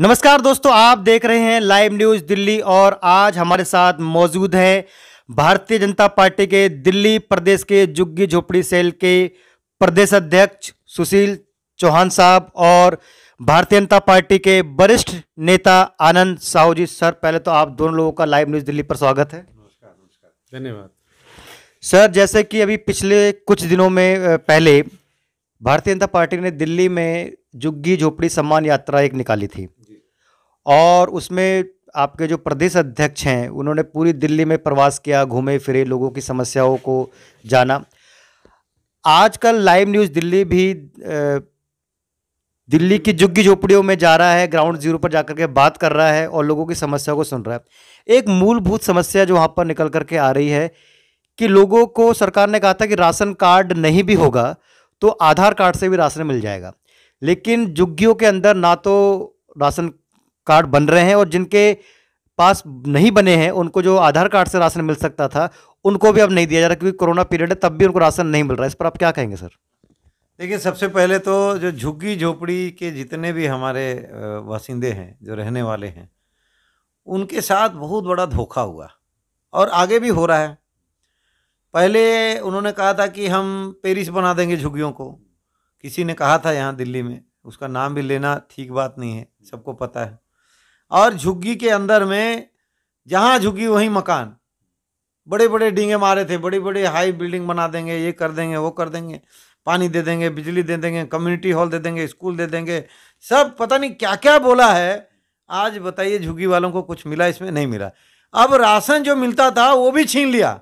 नमस्कार दोस्तों आप देख रहे हैं लाइव न्यूज दिल्ली और आज हमारे साथ मौजूद है भारतीय जनता पार्टी के दिल्ली प्रदेश के जुग्गी झोपड़ी सेल के प्रदेश अध्यक्ष सुशील चौहान साहब और भारतीय जनता पार्टी के वरिष्ठ नेता आनंद साहू जी सर पहले तो आप दोनों लोगों का लाइव न्यूज दिल्ली पर स्वागत है नमस्कार नमस्कार धन्यवाद सर जैसे कि अभी पिछले कुछ दिनों में पहले भारतीय जनता पार्टी ने दिल्ली में जुग्गी झोपड़ी सम्मान यात्रा एक निकाली थी और उसमें आपके जो प्रदेश अध्यक्ष हैं उन्होंने पूरी दिल्ली में प्रवास किया घूमे फिरे लोगों की समस्याओं को जाना आजकल लाइव न्यूज़ दिल्ली भी दिल्ली की झुग्गी झोपड़ियों में जा रहा है ग्राउंड जीरो पर जाकर के बात कर रहा है और लोगों की समस्याओं को सुन रहा है एक मूलभूत समस्या जो वहाँ पर निकल करके आ रही है कि लोगों को सरकार ने कहा था कि राशन कार्ड नहीं भी होगा तो आधार कार्ड से भी राशन मिल जाएगा लेकिन झुग्गियों के अंदर ना तो राशन कार्ड बन रहे हैं और जिनके पास नहीं बने हैं उनको जो आधार कार्ड से राशन मिल सकता था उनको भी अब नहीं दिया जा रहा क्योंकि कोरोना पीरियड है तब भी उनको राशन नहीं मिल रहा है इस पर आप क्या कहेंगे सर देखिए सबसे पहले तो जो झुग्गी झोपड़ी के जितने भी हमारे बासिंदे हैं जो रहने वाले हैं उनके साथ बहुत बड़ा धोखा हुआ और आगे भी हो रहा है पहले उन्होंने कहा था कि हम पेरिस बना देंगे झुग्गियों को किसी ने कहा था यहाँ दिल्ली में उसका नाम भी लेना ठीक बात नहीं है सबको पता है और झुग्गी के अंदर में जहाँ झुग्गी वहीं मकान बड़े बड़े डींगे मारे थे बड़ी बड़ी हाई बिल्डिंग बना देंगे ये कर देंगे वो कर देंगे पानी दे देंगे बिजली दे देंगे कम्युनिटी हॉल दे देंगे स्कूल दे देंगे सब पता नहीं क्या क्या बोला है आज बताइए झुग्गी वालों को कुछ मिला इसमें नहीं मिला अब राशन जो मिलता था वो भी छीन लिया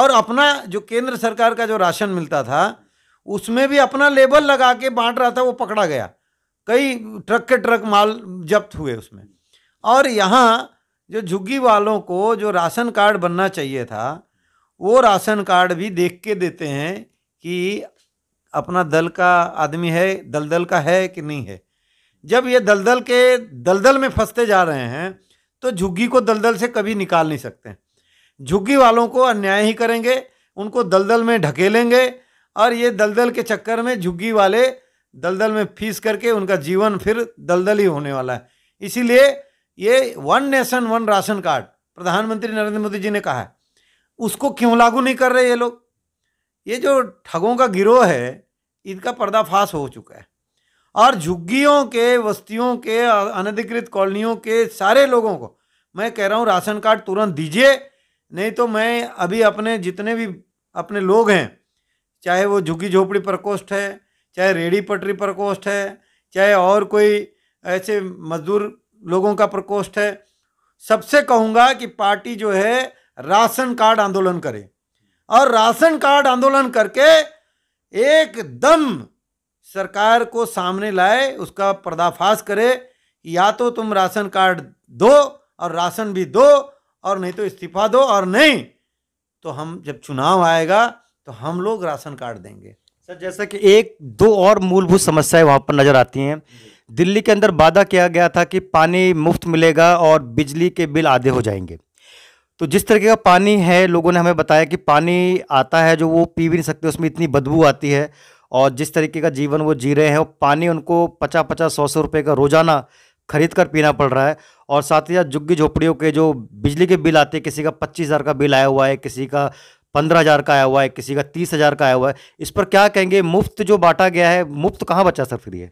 और अपना जो केंद्र सरकार का जो राशन मिलता था उसमें भी अपना लेबल लगा के बांट रहा था वो पकड़ा गया कई ट्रक के ट्रक माल जब्त हुए उसमें और यहाँ जो झुग्गी वालों को जो राशन कार्ड बनना चाहिए था वो राशन कार्ड भी देख के देते हैं कि अपना दल का आदमी है दलदल का है कि नहीं है जब ये दलदल के दलदल में फंसते जा रहे हैं तो झुग्गी को दलदल से कभी निकाल नहीं सकते झुग्गी वालों को अन्याय ही करेंगे उनको दलदल में ढकेलेंगे और ये दलदल के चक्कर में झुग्गी वाले दलदल में फीस करके उनका जीवन फिर दलदल ही होने वाला है इसीलिए ये one nation one ration card प्रधानमंत्री नरेंद्र मोदी जी ने कहा है उसको क्यों लागू नहीं कर रहे ये लोग ये जो ठगों का गिरोह है इनका पर्दाफाश हो चुका है और झुग्गियों के बस्तियों के अनधिकृत कॉलोनियों के सारे लोगों को मैं कह रहा हूँ राशन कार्ड तुरंत दीजिए नहीं तो मैं अभी अपने जितने भी अपने लोग हैं चाहे वो झुग्गी झोपड़ी प्रकोष्ठ है चाहे रेडी पटरी प्रकोष्ठ है चाहे और कोई ऐसे मजदूर लोगों का प्रकोष्ठ है सबसे कहूँगा कि पार्टी जो है राशन कार्ड आंदोलन करे और राशन कार्ड आंदोलन करके एकदम सरकार को सामने लाए उसका पर्दाफाश करे या तो तुम राशन कार्ड दो और राशन भी दो और नहीं तो इस्तीफा दो और नहीं तो हम जब चुनाव आएगा तो हम लोग राशन कार्ड देंगे सर जैसा कि एक दो और मूलभूत समस्याएं वहां पर नज़र आती हैं दिल्ली के अंदर वादा किया गया था कि पानी मुफ्त मिलेगा और बिजली के बिल आधे हो जाएंगे तो जिस तरीके का पानी है लोगों ने हमें बताया कि पानी आता है जो वो पी भी नहीं सकते उसमें इतनी बदबू आती है और जिस तरीके का जीवन वो जी रहे हैं वो पानी उनको पचास पचास सौ सौ रुपये का रोज़ाना खरीद कर पीना पड़ रहा है और साथ ही साथ झुग्गी झोपड़ियों के जो बिजली के बिल आते हैं किसी का पच्चीस हज़ार का बिल आया हुआ है किसी का पंद्रह हज़ार का आया हुआ है किसी का तीस हज़ार का आया हुआ है इस पर क्या कहेंगे मुफ्त जो बांटा गया है मुफ्त कहाँ बचा फिर है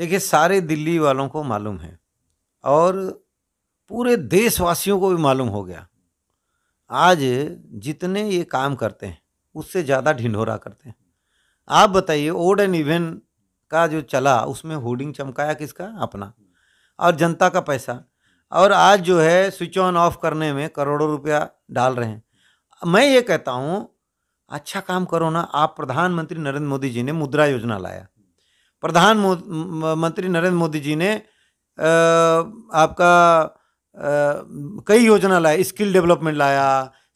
देखिए सारे दिल्ली वालों को मालूम है और पूरे देशवासियों को भी मालूम हो गया आज जितने ये काम करते हैं उससे ज़्यादा ढिंढोरा करते हैं आप बताइए ओड एंड इवेन का जो चला उसमें होर्डिंग चमकाया किसका अपना और जनता का पैसा और आज जो है स्विच ऑन ऑफ करने में करोड़ों रुपया डाल रहे हैं मैं ये कहता हूँ अच्छा काम करो ना आप प्रधानमंत्री नरेंद्र मोदी जी ने मुद्रा योजना लाया प्रधान मंत्री नरेंद्र मोदी जी ने आपका कई योजना लाया स्किल डेवलपमेंट लाया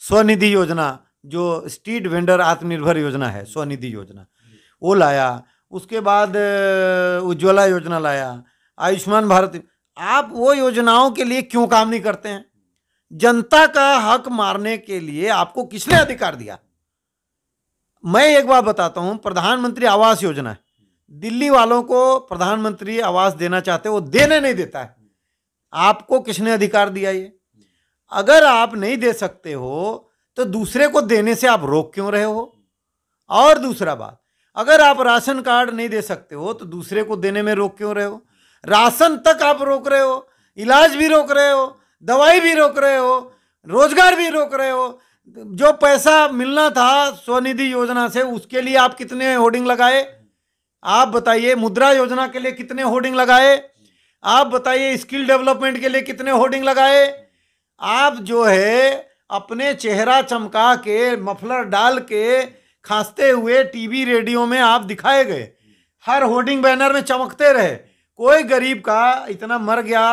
स्वनिधि योजना जो स्ट्रीट वेंडर आत्मनिर्भर योजना है स्वनिधि योजना वो लाया उसके बाद उज्ज्वला योजना लाया आयुष्मान भारत आप वो योजनाओं के लिए क्यों काम नहीं करते हैं जनता का हक मारने के लिए आपको किसने अधिकार दिया मैं एक बार बताता हूं प्रधानमंत्री आवास योजना है दिल्ली वालों को प्रधानमंत्री आवास देना चाहते वो देने नहीं देता है आपको किसने अधिकार दिया ये अगर आप नहीं दे सकते हो तो दूसरे को देने से आप रोक क्यों रहे हो और दूसरा बात अगर आप राशन कार्ड नहीं दे सकते हो तो दूसरे को देने में रोक क्यों रहे हो राशन तक आप रोक रहे हो इलाज भी रोक रहे हो दवाई भी रोक रहे हो रोजगार भी रोक रहे हो जो पैसा मिलना था स्वनिधि योजना से उसके लिए आप कितने होर्डिंग लगाए आप बताइए मुद्रा योजना के लिए कितने होर्डिंग लगाए आप बताइए स्किल डेवलपमेंट के लिए कितने होर्डिंग लगाए आप जो है अपने चेहरा चमका के मफलर डाल के खांसते हुए टीवी रेडियो में आप दिखाए गए हर होर्डिंग बैनर में चमकते रहे कोई गरीब का इतना मर गया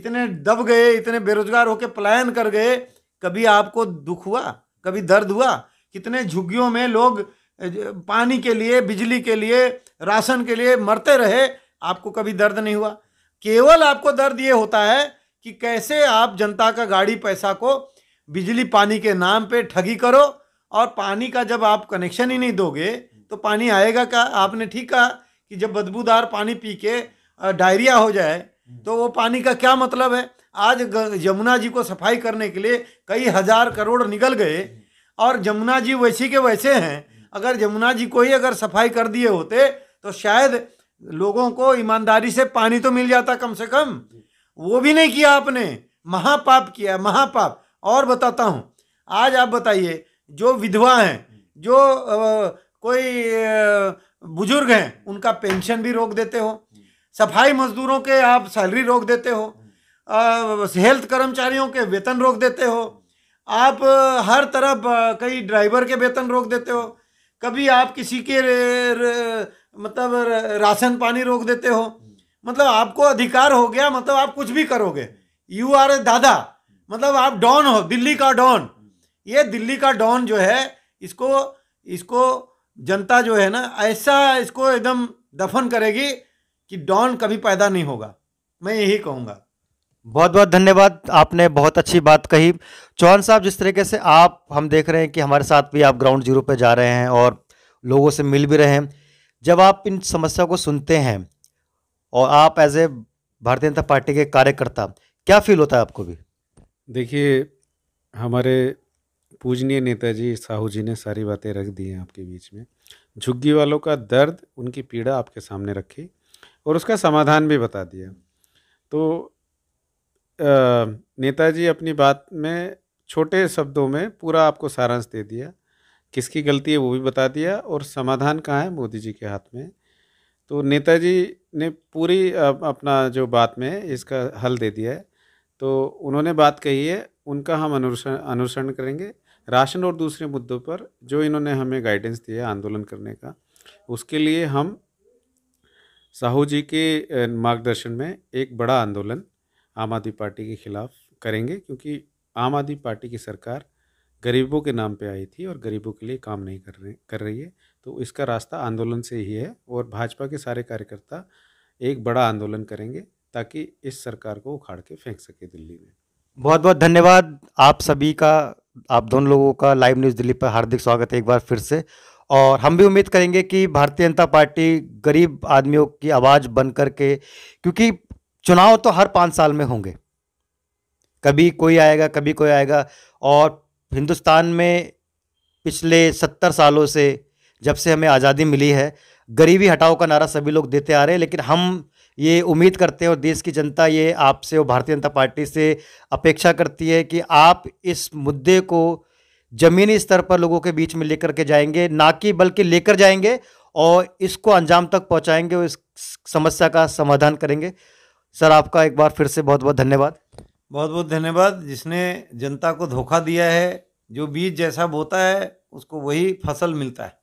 इतने दब गए इतने बेरोजगार होके पलायन कर गए कभी आपको दुख हुआ कभी दर्द हुआ कितने झुग्गियों में लोग पानी के लिए बिजली के लिए राशन के लिए मरते रहे आपको कभी दर्द नहीं हुआ केवल आपको दर्द ये होता है कि कैसे आप जनता का गाड़ी पैसा को बिजली पानी के नाम पे ठगी करो और पानी का जब आप कनेक्शन ही नहीं दोगे तो पानी आएगा का आपने ठीक कहा कि जब बदबूदार पानी पी के डायरिया हो जाए तो वो पानी का क्या मतलब है आज यमुना जी को सफाई करने के लिए कई हज़ार करोड़ निकल गए और यमुना जी वैसे के वैसे हैं अगर यमुना जी को ही अगर सफाई कर दिए होते तो शायद लोगों को ईमानदारी से पानी तो मिल जाता कम से कम वो भी नहीं किया आपने महापाप किया महापाप और बताता हूँ आज आप बताइए जो विधवा हैं जो आ, कोई बुजुर्ग हैं उनका पेंशन भी रोक देते हो सफाई मजदूरों के आप सैलरी रोक देते हो आ, हेल्थ कर्मचारियों के वेतन रोक देते हो आप हर तरफ कई ड्राइवर के वेतन रोक देते हो कभी आप किसी के रे, रे, मतलब राशन पानी रोक देते हो मतलब आपको अधिकार हो गया मतलब आप कुछ भी करोगे यू आर ए दादा मतलब आप डॉन हो दिल्ली का डॉन ये दिल्ली का डॉन जो है इसको इसको जनता जो है ना ऐसा इसको एकदम दफन करेगी कि डॉन कभी पैदा नहीं होगा मैं यही कहूँगा बहुत बहुत धन्यवाद आपने बहुत अच्छी बात कही चौहान साहब जिस तरीके से आप हम देख रहे हैं कि हमारे साथ भी आप ग्राउंड जीरो पे जा रहे हैं और लोगों से मिल भी रहे हैं जब आप इन समस्या को सुनते हैं और आप एज ए भारतीय जनता पार्टी के कार्यकर्ता क्या फील होता है आपको भी देखिए हमारे पूजनीय नेताजी साहू जी ने सारी बातें रख दी हैं आपके बीच में झुग्गी वालों का दर्द उनकी पीड़ा आपके सामने रखी और उसका समाधान भी बता दिया तो नेताजी अपनी बात में छोटे शब्दों में पूरा आपको सारांश दे दिया किसकी गलती है वो भी बता दिया और समाधान कहाँ है मोदी जी के हाथ में तो नेताजी ने पूरी अपना जो बात में इसका हल दे दिया है तो उन्होंने बात कही है उनका हम अनुसरण अनुसरण करेंगे राशन और दूसरे मुद्दों पर जो इन्होंने हमें गाइडेंस दिया आंदोलन करने का उसके लिए हम साहू जी के मार्गदर्शन में एक बड़ा आंदोलन आम आदमी पार्टी के खिलाफ करेंगे क्योंकि आम आदमी पार्टी की सरकार गरीबों के नाम पे आई थी और गरीबों के लिए काम नहीं कर रहे कर रही है तो इसका रास्ता आंदोलन से ही है और भाजपा के सारे कार्यकर्ता एक बड़ा आंदोलन करेंगे ताकि इस सरकार को उखाड़ के फेंक सके दिल्ली में बहुत बहुत धन्यवाद आप सभी का आप दोनों लोगों का लाइव न्यूज़ दिल्ली पर हार्दिक स्वागत है एक बार फिर से और हम भी उम्मीद करेंगे कि भारतीय जनता पार्टी गरीब आदमियों की आवाज़ बन कर के क्योंकि चुनाव तो हर पाँच साल में होंगे कभी कोई आएगा कभी कोई आएगा और हिंदुस्तान में पिछले सत्तर सालों से जब से हमें आज़ादी मिली है गरीबी हटाओ का नारा सभी लोग देते आ रहे हैं लेकिन हम ये उम्मीद करते हैं और देश की जनता ये आपसे और भारतीय जनता पार्टी से अपेक्षा करती है कि आप इस मुद्दे को ज़मीनी स्तर पर लोगों के बीच में लेकर के जाएंगे ना कि बल्कि लेकर जाएंगे और इसको अंजाम तक पहुंचाएंगे और इस समस्या का समाधान करेंगे सर आपका एक बार फिर से बहुत बहुत धन्यवाद बहुत बहुत धन्यवाद जिसने जनता को धोखा दिया है जो बीज जैसा बोता है उसको वही फसल मिलता है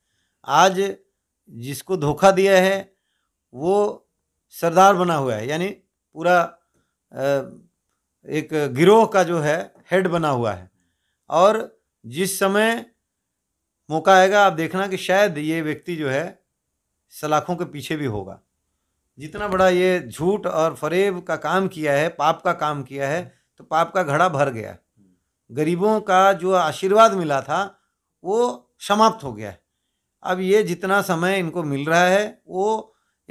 आज जिसको धोखा दिया है वो सरदार बना हुआ है यानी पूरा एक गिरोह का जो है हेड बना हुआ है और जिस समय मौका आएगा आप देखना कि शायद ये व्यक्ति जो है सलाखों के पीछे भी होगा जितना बड़ा ये झूठ और फरेब का काम किया है पाप का काम किया है तो पाप का घड़ा भर गया गरीबों का जो आशीर्वाद मिला था वो समाप्त हो गया है अब ये जितना समय इनको मिल रहा है वो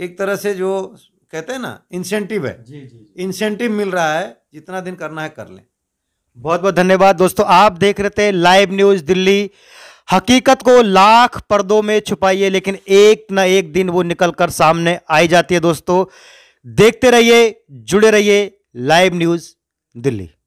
एक तरह से जो कहते हैं ना इंसेंटिव है जी, जी, इंसेंटिव मिल रहा है जितना दिन करना है कर लें बहुत बहुत धन्यवाद दोस्तों आप देख रहे थे लाइव न्यूज़ दिल्ली हकीकत को लाख पर्दों में छुपाइए लेकिन एक ना एक दिन वो निकल कर सामने आई जाती है दोस्तों देखते रहिए जुड़े रहिए लाइव न्यूज दिल्ली